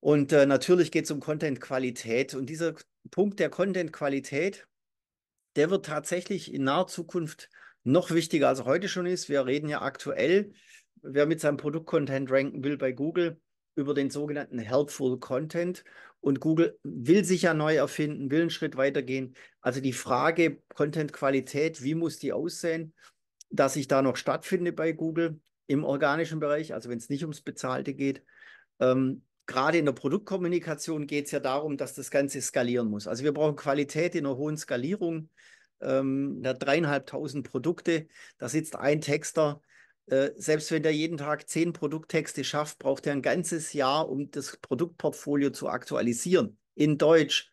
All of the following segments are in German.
Und äh, natürlich geht es um Content-Qualität. Und dieser Punkt der Content-Qualität, der wird tatsächlich in naher Zukunft noch wichtiger, als er heute schon ist. Wir reden ja aktuell, wer mit seinem Produkt-Content ranken will bei Google, über den sogenannten Helpful Content. Und Google will sich ja neu erfinden, will einen Schritt weitergehen. Also die Frage Content-Qualität, wie muss die aussehen, dass ich da noch stattfinde bei Google im organischen Bereich, also wenn es nicht ums Bezahlte geht, ähm, gerade in der Produktkommunikation geht es ja darum, dass das Ganze skalieren muss. Also wir brauchen Qualität in einer hohen Skalierung. Ähm, dreieinhalbtausend Produkte, da sitzt ein Texter. Äh, selbst wenn der jeden Tag zehn Produkttexte schafft, braucht er ein ganzes Jahr, um das Produktportfolio zu aktualisieren. In Deutsch.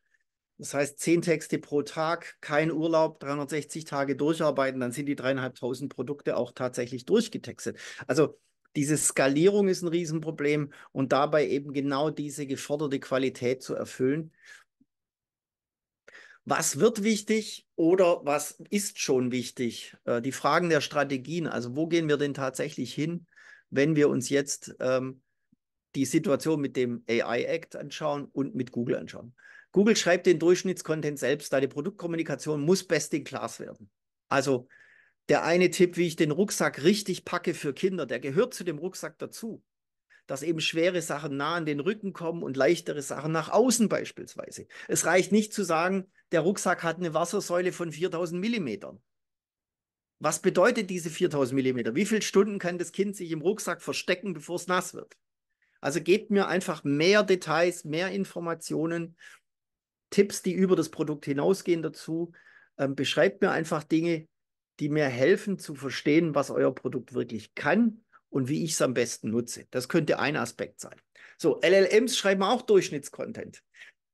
Das heißt, zehn Texte pro Tag, kein Urlaub, 360 Tage durcharbeiten, dann sind die dreieinhalbtausend Produkte auch tatsächlich durchgetextet. Also diese Skalierung ist ein Riesenproblem und dabei eben genau diese geforderte Qualität zu erfüllen. Was wird wichtig oder was ist schon wichtig? Äh, die Fragen der Strategien, also wo gehen wir denn tatsächlich hin, wenn wir uns jetzt ähm, die Situation mit dem AI Act anschauen und mit Google anschauen? Google schreibt den Durchschnittscontent selbst, deine Produktkommunikation muss best in class werden. Also der eine Tipp, wie ich den Rucksack richtig packe für Kinder, der gehört zu dem Rucksack dazu. Dass eben schwere Sachen nah an den Rücken kommen und leichtere Sachen nach außen beispielsweise. Es reicht nicht zu sagen, der Rucksack hat eine Wassersäule von 4000 Millimetern. Was bedeutet diese 4000 Millimeter? Wie viele Stunden kann das Kind sich im Rucksack verstecken, bevor es nass wird? Also gebt mir einfach mehr Details, mehr Informationen, Tipps, die über das Produkt hinausgehen dazu. Ähm, beschreibt mir einfach Dinge, die mir helfen zu verstehen, was euer Produkt wirklich kann und wie ich es am besten nutze. Das könnte ein Aspekt sein. So, LLMs schreiben auch Durchschnittscontent.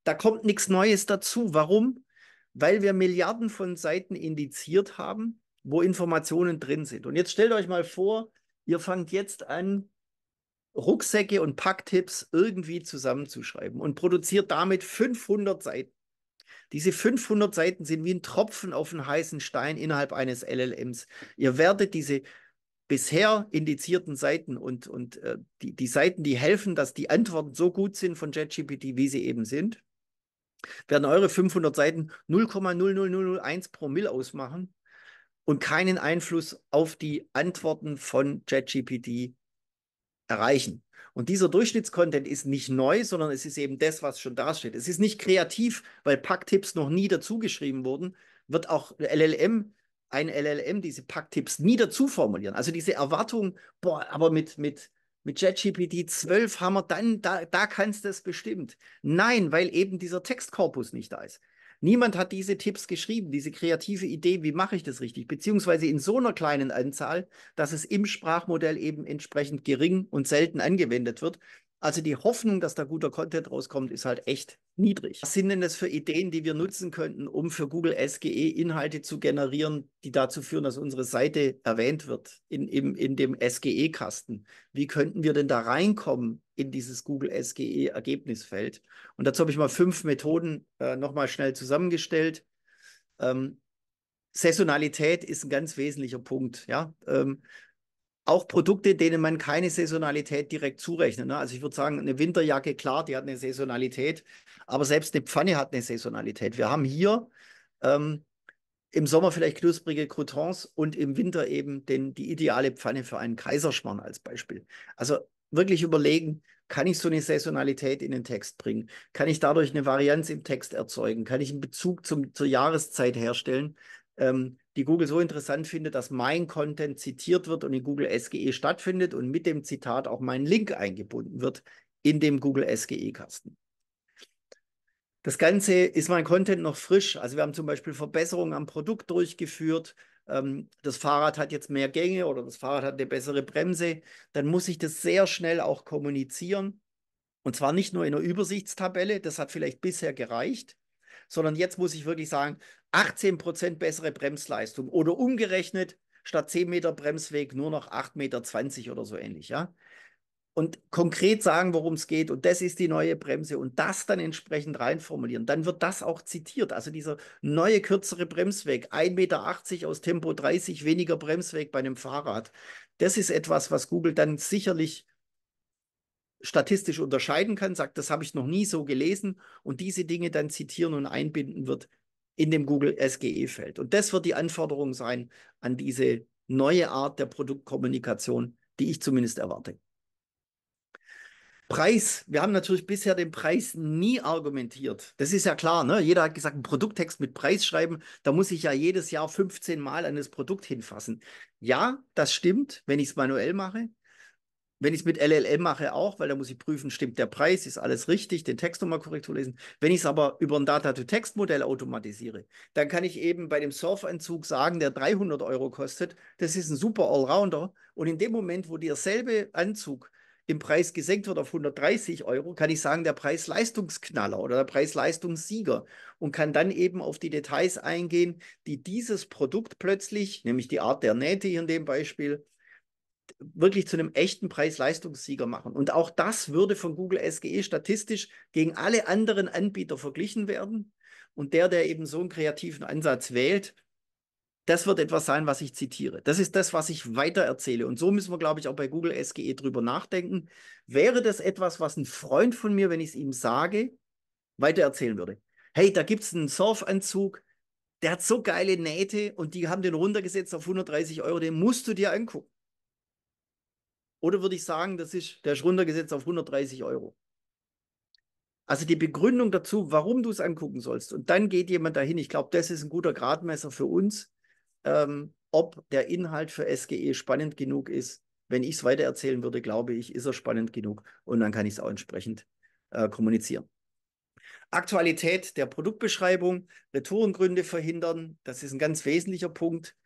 Da kommt nichts Neues dazu. Warum? Weil wir Milliarden von Seiten indiziert haben, wo Informationen drin sind. Und jetzt stellt euch mal vor, ihr fangt jetzt an, Rucksäcke und Packtipps irgendwie zusammenzuschreiben und produziert damit 500 Seiten. Diese 500 Seiten sind wie ein Tropfen auf einen heißen Stein innerhalb eines LLMs. Ihr werdet diese bisher indizierten Seiten und, und äh, die, die Seiten, die helfen, dass die Antworten so gut sind von JetGPT, wie sie eben sind, werden eure 500 Seiten 0,00001 Promille ausmachen und keinen Einfluss auf die Antworten von ChatGPT erreichen. Und dieser Durchschnittscontent ist nicht neu, sondern es ist eben das, was schon dasteht. Es ist nicht kreativ, weil Packtipps noch nie dazugeschrieben wurden, wird auch LLM, ein LLM diese Packtipps nie dazu formulieren. Also diese Erwartung, boah, aber mit, mit, mit JetGPT 12 haben wir dann, da, da kannst du es bestimmt. Nein, weil eben dieser Textkorpus nicht da ist. Niemand hat diese Tipps geschrieben, diese kreative Idee, wie mache ich das richtig, beziehungsweise in so einer kleinen Anzahl, dass es im Sprachmodell eben entsprechend gering und selten angewendet wird. Also die Hoffnung, dass da guter Content rauskommt, ist halt echt niedrig. Was sind denn das für Ideen, die wir nutzen könnten, um für Google SGE Inhalte zu generieren, die dazu führen, dass unsere Seite erwähnt wird in, in, in dem SGE-Kasten? Wie könnten wir denn da reinkommen in dieses Google SGE-Ergebnisfeld? Und dazu habe ich mal fünf Methoden äh, nochmal schnell zusammengestellt. Ähm, Saisonalität ist ein ganz wesentlicher Punkt. Ja? Ähm, auch Produkte, denen man keine Saisonalität direkt zurechnet. Ne? Also ich würde sagen, eine Winterjacke, klar, die hat eine Saisonalität, aber selbst eine Pfanne hat eine Saisonalität. Wir haben hier ähm, im Sommer vielleicht knusprige Croutons und im Winter eben den, die ideale Pfanne für einen Kaiserschmarrn als Beispiel. Also wirklich überlegen, kann ich so eine Saisonalität in den Text bringen? Kann ich dadurch eine Varianz im Text erzeugen? Kann ich einen Bezug zum, zur Jahreszeit herstellen? Ähm, die Google so interessant findet, dass mein Content zitiert wird und in Google SGE stattfindet und mit dem Zitat auch mein Link eingebunden wird in dem Google SGE-Kasten. Das Ganze ist mein Content noch frisch. Also wir haben zum Beispiel Verbesserungen am Produkt durchgeführt. Ähm, das Fahrrad hat jetzt mehr Gänge oder das Fahrrad hat eine bessere Bremse. Dann muss ich das sehr schnell auch kommunizieren. Und zwar nicht nur in einer Übersichtstabelle, das hat vielleicht bisher gereicht, sondern jetzt muss ich wirklich sagen, 18% bessere Bremsleistung oder umgerechnet statt 10 Meter Bremsweg nur noch 8,20 Meter oder so ähnlich, ja. Und konkret sagen, worum es geht. Und das ist die neue Bremse. Und das dann entsprechend reinformulieren. Dann wird das auch zitiert. Also dieser neue, kürzere Bremsweg. 1,80 Meter aus Tempo 30, weniger Bremsweg bei einem Fahrrad. Das ist etwas, was Google dann sicherlich statistisch unterscheiden kann, sagt, das habe ich noch nie so gelesen und diese Dinge dann zitieren und einbinden wird in dem Google SGE-Feld. Und das wird die Anforderung sein an diese neue Art der Produktkommunikation, die ich zumindest erwarte. Preis. Wir haben natürlich bisher den Preis nie argumentiert. Das ist ja klar. Ne? Jeder hat gesagt, ein Produkttext mit Preis schreiben, da muss ich ja jedes Jahr 15 Mal an das Produkt hinfassen. Ja, das stimmt, wenn ich es manuell mache. Wenn ich es mit LLM mache, auch, weil da muss ich prüfen, stimmt der Preis, ist alles richtig, den Text nochmal korrekt zu lesen. Wenn ich es aber über ein Data-to-Text-Modell automatisiere, dann kann ich eben bei dem Surfentzug sagen, der 300 Euro kostet, das ist ein super Allrounder. Und in dem Moment, wo derselbe Anzug im Preis gesenkt wird auf 130 Euro, kann ich sagen, der Preis Leistungsknaller oder der Preis Leistungssieger und kann dann eben auf die Details eingehen, die dieses Produkt plötzlich, nämlich die Art der Nähte hier in dem Beispiel, wirklich zu einem echten Preis-Leistungssieger machen. Und auch das würde von Google SGE statistisch gegen alle anderen Anbieter verglichen werden. Und der, der eben so einen kreativen Ansatz wählt, das wird etwas sein, was ich zitiere. Das ist das, was ich weiter erzähle. Und so müssen wir, glaube ich, auch bei Google SGE drüber nachdenken. Wäre das etwas, was ein Freund von mir, wenn ich es ihm sage, weiter erzählen würde? Hey, da gibt es einen Surfanzug, der hat so geile Nähte und die haben den runtergesetzt auf 130 Euro, den musst du dir angucken. Oder würde ich sagen, das ist, der ist runtergesetzt auf 130 Euro. Also die Begründung dazu, warum du es angucken sollst. Und dann geht jemand dahin. Ich glaube, das ist ein guter Gradmesser für uns, ähm, ob der Inhalt für SGE spannend genug ist. Wenn ich es weitererzählen würde, glaube ich, ist er spannend genug. Und dann kann ich es auch entsprechend äh, kommunizieren. Aktualität der Produktbeschreibung, Retourengründe verhindern, das ist ein ganz wesentlicher Punkt.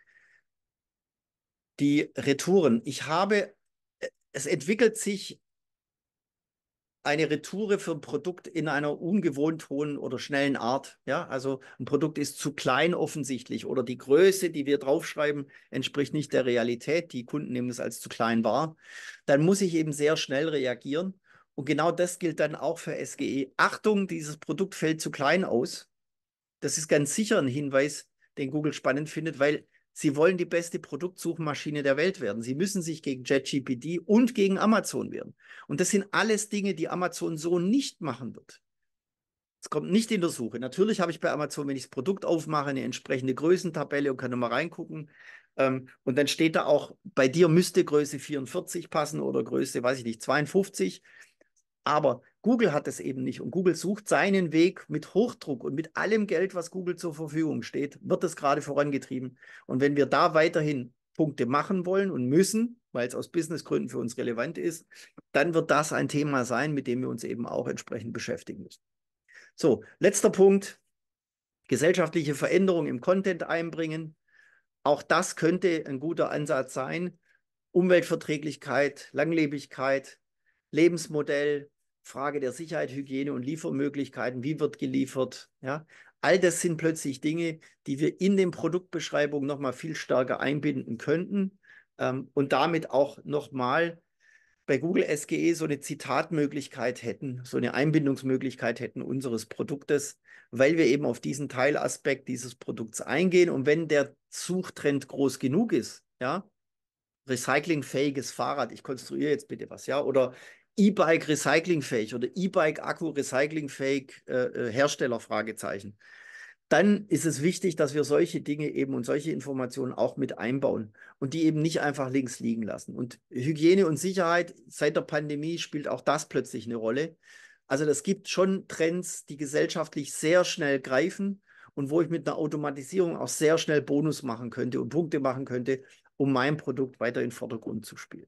Die Retouren. Ich habe es entwickelt sich eine Retoure für ein Produkt in einer ungewohnt hohen oder schnellen Art. Ja, also ein Produkt ist zu klein offensichtlich oder die Größe, die wir draufschreiben, entspricht nicht der Realität. Die Kunden nehmen es als zu klein wahr. Dann muss ich eben sehr schnell reagieren. Und genau das gilt dann auch für SGE. Achtung, dieses Produkt fällt zu klein aus. Das ist ganz sicher ein Hinweis, den Google spannend findet, weil Sie wollen die beste Produktsuchmaschine der Welt werden. Sie müssen sich gegen JetGPD und gegen Amazon wehren. Und das sind alles Dinge, die Amazon so nicht machen wird. Es kommt nicht in der Suche. Natürlich habe ich bei Amazon, wenn ich das Produkt aufmache, eine entsprechende Größentabelle und kann nochmal reingucken. Ähm, und dann steht da auch, bei dir müsste Größe 44 passen oder Größe, weiß ich nicht, 52. Aber Google hat es eben nicht und Google sucht seinen Weg mit Hochdruck und mit allem Geld, was Google zur Verfügung steht, wird es gerade vorangetrieben. Und wenn wir da weiterhin Punkte machen wollen und müssen, weil es aus Businessgründen für uns relevant ist, dann wird das ein Thema sein, mit dem wir uns eben auch entsprechend beschäftigen müssen. So, letzter Punkt, gesellschaftliche Veränderung im Content einbringen. Auch das könnte ein guter Ansatz sein. Umweltverträglichkeit, Langlebigkeit, Lebensmodell, Frage der Sicherheit, Hygiene und Liefermöglichkeiten, wie wird geliefert, ja. All das sind plötzlich Dinge, die wir in den Produktbeschreibungen nochmal viel stärker einbinden könnten ähm, und damit auch nochmal bei Google SGE so eine Zitatmöglichkeit hätten, so eine Einbindungsmöglichkeit hätten unseres Produktes, weil wir eben auf diesen Teilaspekt dieses Produkts eingehen. Und wenn der Suchtrend groß genug ist, ja, recyclingfähiges Fahrrad, ich konstruiere jetzt bitte was, ja, oder E-Bike recyclingfähig oder E-Bike Akku recyclingfähig äh, äh, Hersteller Fragezeichen. Dann ist es wichtig, dass wir solche Dinge eben und solche Informationen auch mit einbauen und die eben nicht einfach links liegen lassen. Und Hygiene und Sicherheit seit der Pandemie spielt auch das plötzlich eine Rolle. Also es gibt schon Trends, die gesellschaftlich sehr schnell greifen und wo ich mit einer Automatisierung auch sehr schnell Bonus machen könnte und Punkte machen könnte, um mein Produkt weiter in den Vordergrund zu spielen.